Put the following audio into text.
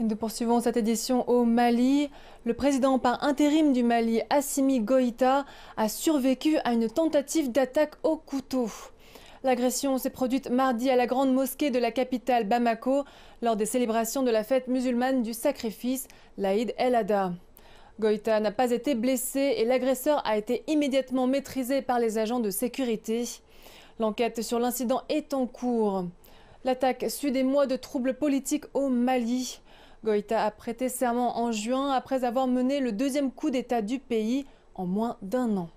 Nous poursuivons cette édition au Mali. Le président par intérim du Mali, Assimi Goïta, a survécu à une tentative d'attaque au couteau. L'agression s'est produite mardi à la grande mosquée de la capitale Bamako lors des célébrations de la fête musulmane du sacrifice, l'Aïd El Adha. Goïta n'a pas été blessé et l'agresseur a été immédiatement maîtrisé par les agents de sécurité. L'enquête sur l'incident est en cours. L'attaque suit des mois de troubles politiques au Mali. Goïta a prêté serment en juin après avoir mené le deuxième coup d'État du pays en moins d'un an.